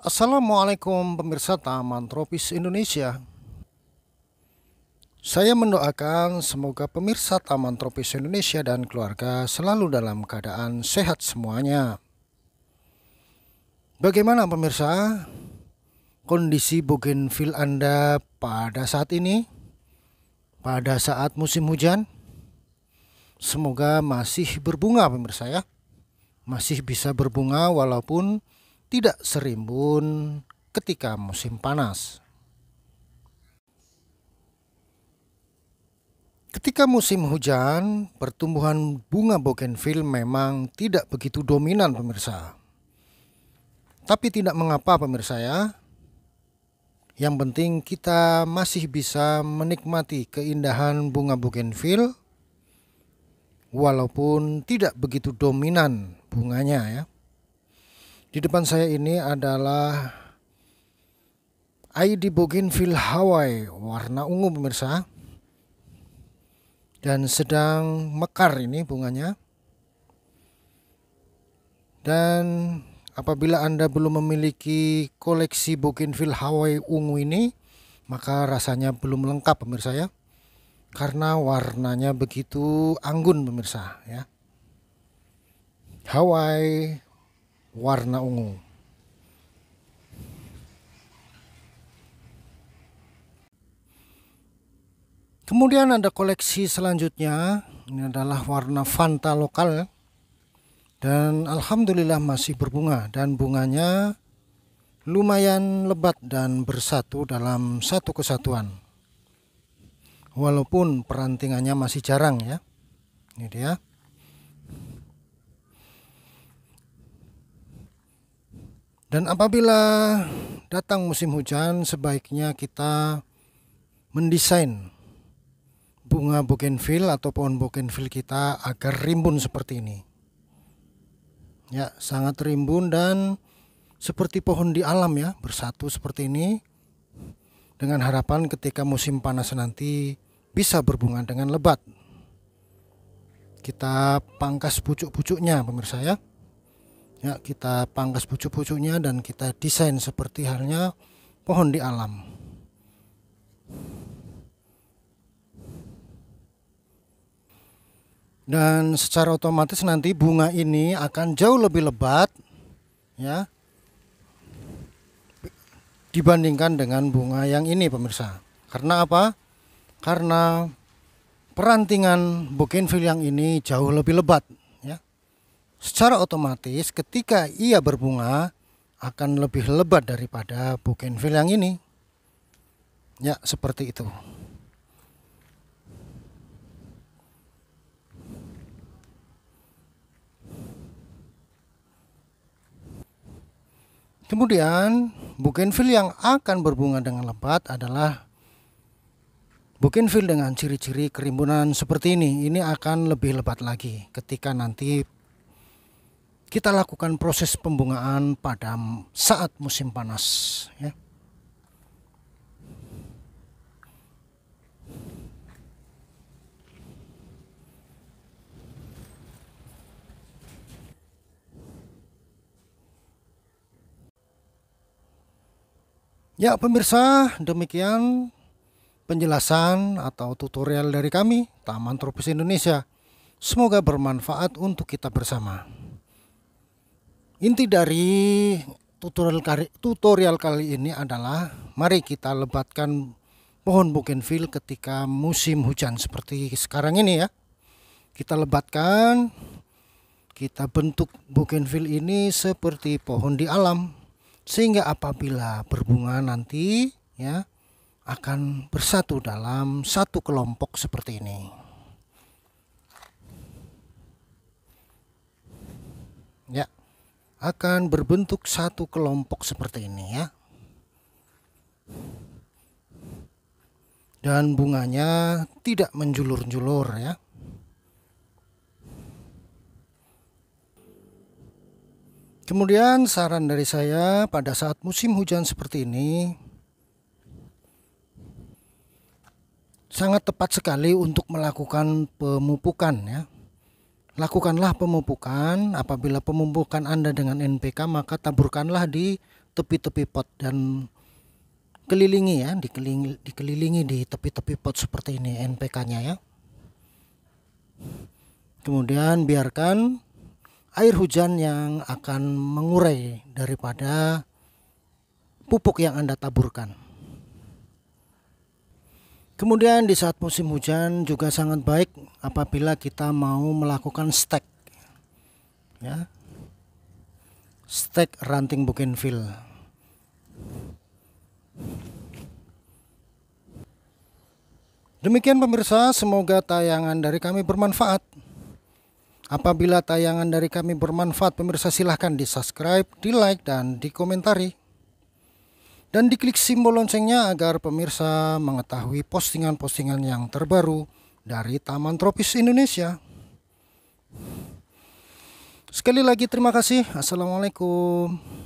Assalamualaikum pemirsa Taman Tropis Indonesia. Saya mendoakan semoga pemirsa Taman Tropis Indonesia dan keluarga selalu dalam keadaan sehat semuanya. Bagaimana pemirsa kondisi bougainville Anda pada saat ini? Pada saat musim hujan? Semoga masih berbunga pemirsa ya. Masih bisa berbunga walaupun tidak serimbun ketika musim panas. Ketika musim hujan, pertumbuhan bunga bougainville memang tidak begitu dominan pemirsa. Tapi tidak mengapa pemirsa ya. Yang penting kita masih bisa menikmati keindahan bunga bougainville walaupun tidak begitu dominan bunganya ya. Di depan saya ini adalah ID Bougainville Hawaii warna ungu pemirsa dan sedang mekar ini bunganya dan apabila Anda belum memiliki koleksi Bougainville Hawaii ungu ini maka rasanya belum lengkap pemirsa ya karena warnanya begitu anggun pemirsa ya Hawaii warna ungu. Kemudian ada koleksi selanjutnya, ini adalah warna Fanta lokal dan alhamdulillah masih berbunga dan bunganya lumayan lebat dan bersatu dalam satu kesatuan. Walaupun perantingannya masih jarang ya. Ini dia. Dan apabila datang musim hujan, sebaiknya kita mendesain bunga bougainville atau pohon bougainville kita agar rimbun seperti ini. Ya, sangat rimbun dan seperti pohon di alam ya, bersatu seperti ini. Dengan harapan ketika musim panas nanti bisa berbunga dengan lebat. Kita pangkas pucuk-pucuknya pemirsa ya ya kita pangkas pucuk-pucuknya dan kita desain seperti halnya pohon di alam dan secara otomatis nanti bunga ini akan jauh lebih lebat ya dibandingkan dengan bunga yang ini pemirsa karena apa karena perantingan bougainville yang ini jauh lebih lebat secara otomatis ketika ia berbunga akan lebih lebat daripada bougainville yang ini. Ya, seperti itu. Kemudian, bougainville yang akan berbunga dengan lebat adalah bougainville dengan ciri-ciri kerimbunan seperti ini. Ini akan lebih lebat lagi ketika nanti kita lakukan proses pembungaan pada saat musim panas ya. Ya pemirsa demikian penjelasan atau tutorial dari kami Taman Tropis Indonesia. Semoga bermanfaat untuk kita bersama. Inti dari tutorial kali, tutorial kali ini adalah mari kita lebatkan pohon bougainville ketika musim hujan seperti sekarang ini ya. Kita lebatkan, kita bentuk bougainville ini seperti pohon di alam sehingga apabila berbunga nanti ya akan bersatu dalam satu kelompok seperti ini. Ya akan berbentuk satu kelompok seperti ini ya dan bunganya tidak menjulur-julur ya kemudian saran dari saya pada saat musim hujan seperti ini sangat tepat sekali untuk melakukan pemupukan ya Lakukanlah pemupukan, apabila pemupukan Anda dengan NPK maka taburkanlah di tepi-tepi pot dan kelilingi ya, dikelilingi, dikelilingi di tepi-tepi pot seperti ini NPK-nya ya. Kemudian biarkan air hujan yang akan mengurai daripada pupuk yang Anda taburkan. Kemudian di saat musim hujan juga sangat baik apabila kita mau melakukan stek. Ya. Stek ranting bougainville. Demikian pemirsa, semoga tayangan dari kami bermanfaat. Apabila tayangan dari kami bermanfaat, pemirsa silahkan di subscribe, di like, dan di dikomentari dan diklik simbol loncengnya agar pemirsa mengetahui postingan-postingan yang terbaru dari Taman Tropis Indonesia. Sekali lagi terima kasih. Assalamualaikum.